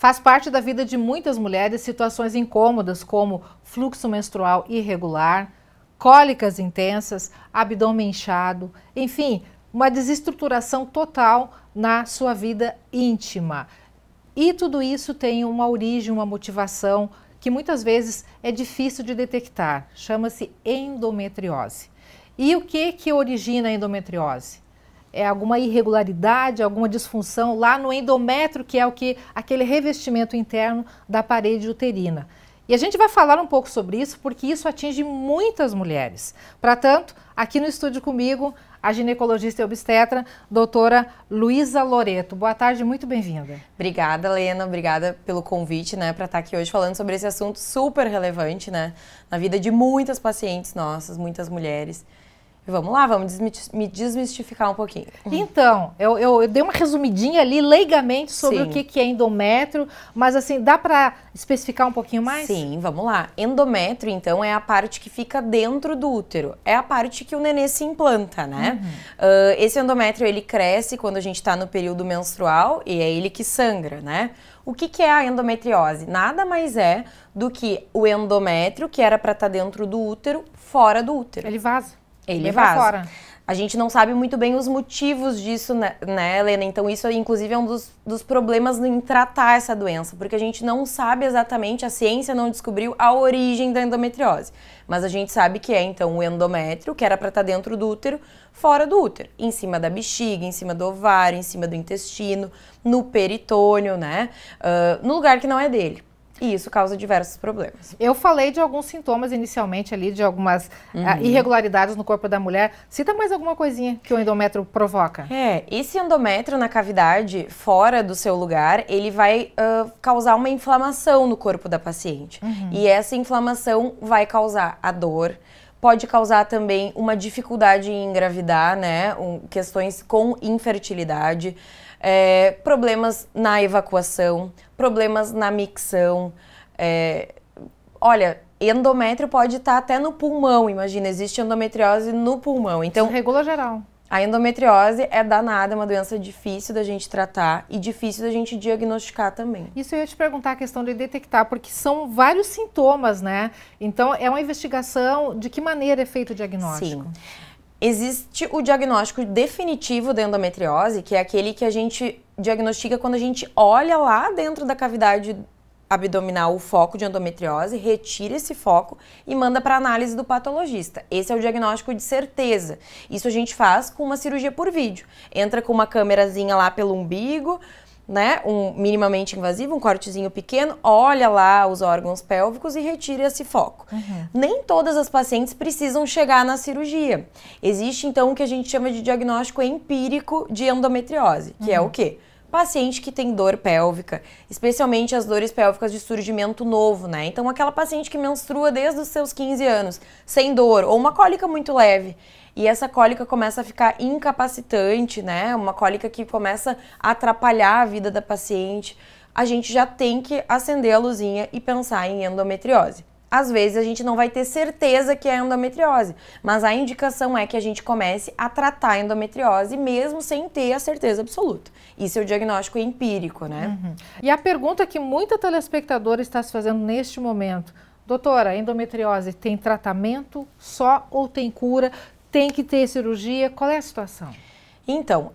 Faz parte da vida de muitas mulheres situações incômodas como fluxo menstrual irregular, cólicas intensas, abdômen inchado, enfim, uma desestruturação total na sua vida íntima. E tudo isso tem uma origem, uma motivação que muitas vezes é difícil de detectar. Chama-se endometriose. E o que que origina a endometriose? é, alguma irregularidade, alguma disfunção lá no endométrio, que é o que aquele revestimento interno da parede uterina. E a gente vai falar um pouco sobre isso porque isso atinge muitas mulheres. Para tanto, aqui no estúdio comigo, a ginecologista e obstetra, doutora Luísa Loreto. Boa tarde, muito bem-vinda. Obrigada, Lena, obrigada pelo convite, né, para estar aqui hoje falando sobre esse assunto super relevante, né, na vida de muitas pacientes nossas, muitas mulheres. Vamos lá, vamos me desmistificar um pouquinho. Uhum. Então, eu, eu, eu dei uma resumidinha ali, leigamente, sobre Sim. o que, que é endométrio, mas assim, dá para especificar um pouquinho mais? Sim, vamos lá. Endométrio, então, é a parte que fica dentro do útero. É a parte que o nenê se implanta, né? Uhum. Uh, esse endométrio, ele cresce quando a gente está no período menstrual e é ele que sangra, né? O que, que, é a endometriose? Nada mais é do que o endométrio, que era para estar tá dentro do útero, fora do útero. Ele vaza. Ele Leva vaza. Fora. A gente não sabe muito bem os motivos disso, né, né, Helena? Então, isso, inclusive, é um dos, dos problemas em tratar essa doença, porque a gente não sabe exatamente, a ciência não descobriu a origem da endometriose. Mas a gente sabe que é, então, o endométrio, que era para estar tá dentro do útero, fora do útero, em cima da bexiga, em cima do ovário, em cima do intestino, no peritônio, né? Uh, no lugar que não é dele. E isso causa diversos problemas. Eu falei de alguns sintomas inicialmente ali, de algumas ah, uhum. uh, irregularidades no corpo da mulher. Cita mais alguma coisinha que o endométrio provoca. É, esse endométrio na cavidade, fora do seu lugar, ele vai uh, causar uma inflamação no corpo da paciente. Uhum. E essa inflamação vai causar a dor, pode causar também uma dificuldade em engravidar, né? Um, questões com infertilidade é, problemas na evacuação, problemas na micção. É, olha, endométrio pode estar até no pulmão, imagina, existe endometriose no pulmão. Então, Isso regula geral. A endometriose é danada, é uma doença difícil da gente tratar e difícil da gente diagnosticar também. Isso eu ia te perguntar a questão de detectar, porque são vários sintomas, né? Então é uma investigação de que maneira é feito o diagnóstico? Sim. Existe o diagnóstico definitivo da endometriose, que é aquele que a gente diagnostica quando a gente olha lá dentro da cavidade abdominal o foco de endometriose, retira esse foco e manda para análise do patologista. Esse é o diagnóstico de certeza. Isso a gente faz com uma cirurgia por vídeo. Entra com uma câmerazinha lá pelo umbigo, né, um minimamente invasivo, um cortezinho pequeno, olha lá os órgãos pélvicos e retira esse foco. Uhum. Nem todas as pacientes precisam chegar na cirurgia. Existe então o que a gente chama de diagnóstico empírico de endometriose, que uhum. é o uhum. quê? paciente que tem dor pélvica, especialmente as dores pélvicas de surgimento novo, né? Então, aquela paciente que menstrua desde os seus 15 anos, sem dor, ou uma cólica muito leve. E essa cólica começa a ficar incapacitante, né? Uma cólica que começa a atrapalhar a vida da paciente. A gente já tem que acender a luzinha e pensar em endometriose às vezes a gente não vai ter certeza que é endometriose, mas a indicação é que a gente comece a tratar a endometriose mesmo sem ter a certeza absoluta. Isso é o diagnóstico empírico, né? Uhum. E a pergunta que muita telespectadora está se fazendo neste momento, doutora, endometriose tem tratamento só ou tem cura? Tem que ter cirurgia? Qual é a situação? Então,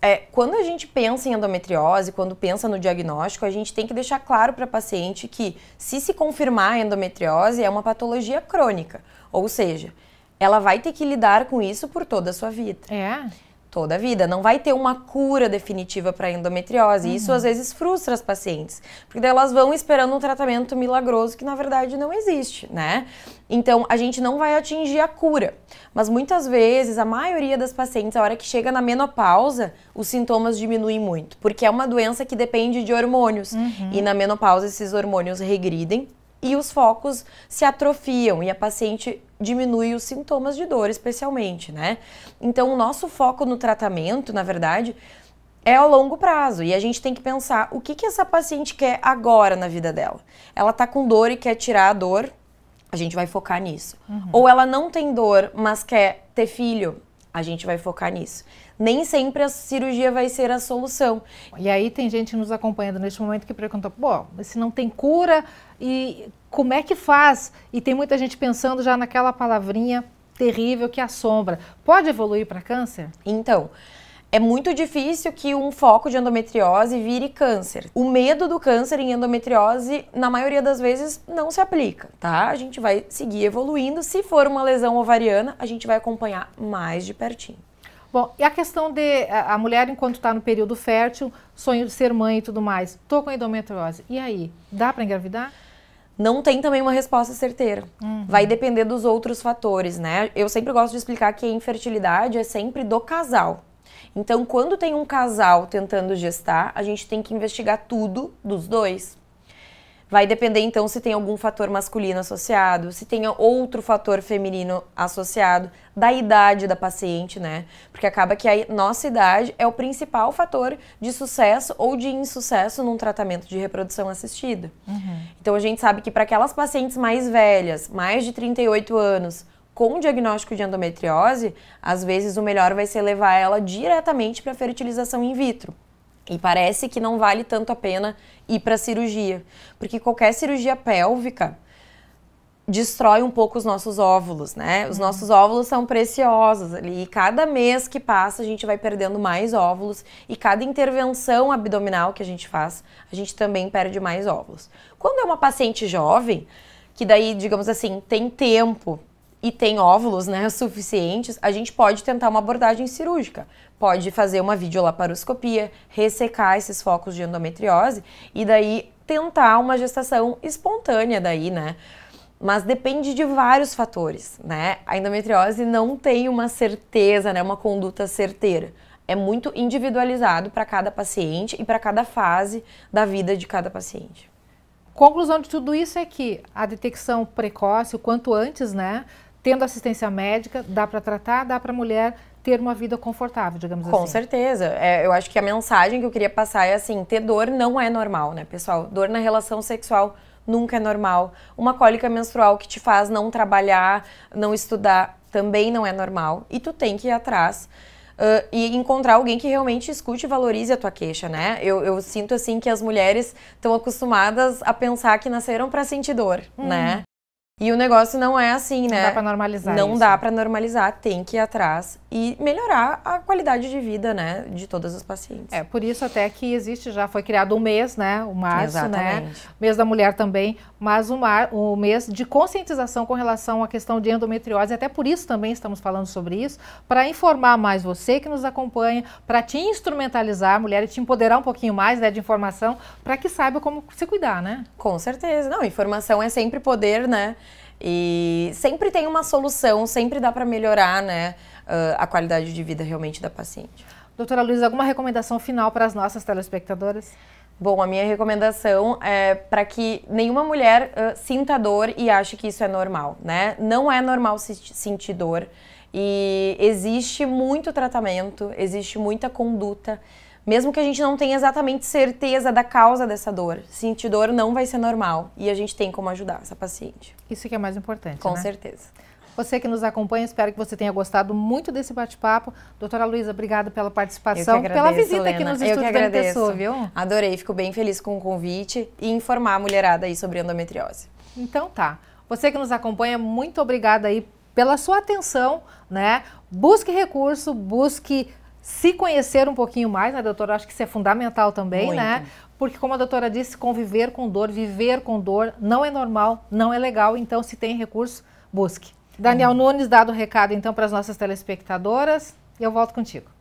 é, quando a gente pensa em endometriose, quando pensa no diagnóstico, a gente tem que deixar claro para a paciente que, se se confirmar a endometriose, é uma patologia crônica. Ou seja, ela vai ter que lidar com isso por toda a sua vida. É toda a vida. Não vai ter uma cura definitiva para endometriose. Uhum. Isso às vezes frustra as pacientes, porque elas vão esperando um tratamento milagroso que na verdade não existe, né? Então a gente não vai atingir a cura. Mas muitas vezes, a maioria das pacientes, a hora que chega na menopausa, os sintomas diminuem muito, porque é uma doença que depende de hormônios. Uhum. E na menopausa esses hormônios regridem e os focos se atrofiam e a paciente diminui os sintomas de dor, especialmente, né? Então, o nosso foco no tratamento, na verdade, é a longo prazo e a gente tem que pensar o que, que essa paciente quer agora na vida dela. Ela tá com dor e quer tirar a dor, a gente vai focar nisso. Uhum. Ou ela não tem dor, mas quer ter filho, a gente vai focar nisso. Nem sempre a cirurgia vai ser a solução. E aí tem gente nos acompanhando neste momento que pergunta: pô, se não tem cura, e como é que faz? E tem muita gente pensando já naquela palavrinha terrível que é assombra. Pode evoluir para câncer? Então, é muito difícil que um foco de endometriose vire câncer. O medo do câncer em endometriose, na maioria das vezes, não se aplica, tá? A gente vai seguir evoluindo. Se for uma lesão ovariana, a gente vai acompanhar mais de pertinho. Bom, e a questão de a, mulher, enquanto está no período fértil, sonho de ser mãe e tudo mais, tô com endometriose. E aí, dá para engravidar? Não tem também uma resposta certeira. Uhum. Vai depender dos outros fatores, né? Eu sempre gosto de explicar que a infertilidade é sempre do casal. Então, quando tem um casal tentando gestar, a gente tem que investigar tudo dos dois. Vai depender então se tem algum fator masculino associado, se tem outro fator feminino associado, da idade da paciente, né? Porque acaba que a nossa idade é o principal fator de sucesso ou de insucesso num tratamento de reprodução assistida. Uhum. Então a gente sabe que para aquelas pacientes mais velhas, mais de 38 anos, com diagnóstico de endometriose, às vezes o melhor vai ser levar ela diretamente para fertilização in vitro. E parece que não vale tanto a pena ir para cirurgia, porque qualquer cirurgia pélvica destrói um pouco os nossos óvulos, né? Os uhum. nossos óvulos são preciosos ali, e cada mês que passa a gente vai perdendo mais óvulos e cada intervenção abdominal que a gente faz, a gente também perde mais óvulos. Quando é uma paciente jovem, que daí, digamos assim, tem tempo e tem óvulos né, suficientes, a gente pode tentar uma abordagem cirúrgica. Pode fazer uma videolaparoscopia, ressecar esses focos de endometriose e daí tentar uma gestação espontânea daí, né? Mas depende de vários fatores, né? A endometriose não tem uma certeza, né, uma conduta certeira. É muito individualizado para cada paciente e para cada fase da vida de cada paciente. Conclusão de tudo isso é que a detecção precoce, o quanto antes, né, tendo assistência médica, dá para tratar, dá para a mulher ter uma vida confortável, digamos Com assim. Com certeza. É, eu acho que a mensagem que eu queria passar é assim: ter dor não é normal, né, pessoal? Dor na relação sexual nunca é normal. Uma cólica menstrual que te faz não trabalhar, não estudar, também não é normal. E tu tem que ir atrás. Uh, e encontrar alguém que realmente escute e valorize a tua queixa, né? Eu, eu sinto assim que as mulheres estão acostumadas a pensar que nasceram para sentir dor, hum. né? Uhum. E o negócio não é assim, né? Não dá pra normalizar. Não isso. dá para normalizar, tem que ir atrás e melhorar a qualidade de vida, né, de todas as pacientes. É, por isso até que existe, já foi criado um mês, né, o março, né? Exatamente. né? Mês da mulher também, mas o, mar, o mês de conscientização com relação à questão de endometriose, até por isso também estamos falando sobre isso, para informar mais você que nos acompanha, para te instrumentalizar, mulher, e te empoderar um pouquinho mais, né, de informação, para que saiba como se cuidar, né? Com certeza. Não, informação é sempre poder, né? E sempre tem uma solução, sempre dá para melhorar né, ah, a qualidade de vida realmente da paciente. Doutora Luiz, alguma recomendação final para as nossas telespectadoras? Bom, a minha recomendação é para que nenhuma mulher uh, sinta dor e ache que isso é normal, né? Não é normal se sentir dor e existe muito tratamento, existe muita conduta. Mesmo que a gente não tenha exatamente certeza da causa dessa dor, sentir dor não vai ser normal e a gente tem como ajudar essa paciente. Isso que é mais importante. Com né? certeza. Você que nos acompanha, espero que você tenha gostado muito desse bate-papo. Doutora Luísa, obrigada pela participação, agradeço, pela visita Helena. aqui nos estúdios da agradeço. viu? Adorei, fico bem feliz com o convite e informar a mulherada aí sobre endometriose. Então tá. Você que nos acompanha, muito obrigada aí pela sua atenção, né? Busque recurso, busque se conhecer um pouquinho mais, né, doutora? Acho que isso é fundamental também, né? Muito. né? Porque, como a doutora disse, conviver com dor, viver com dor, não é normal, não é legal. Então, se tem recurso, busque. Daniel uhum. Nunes, dado o recado, então, para as nossas telespectadoras, e eu volto contigo.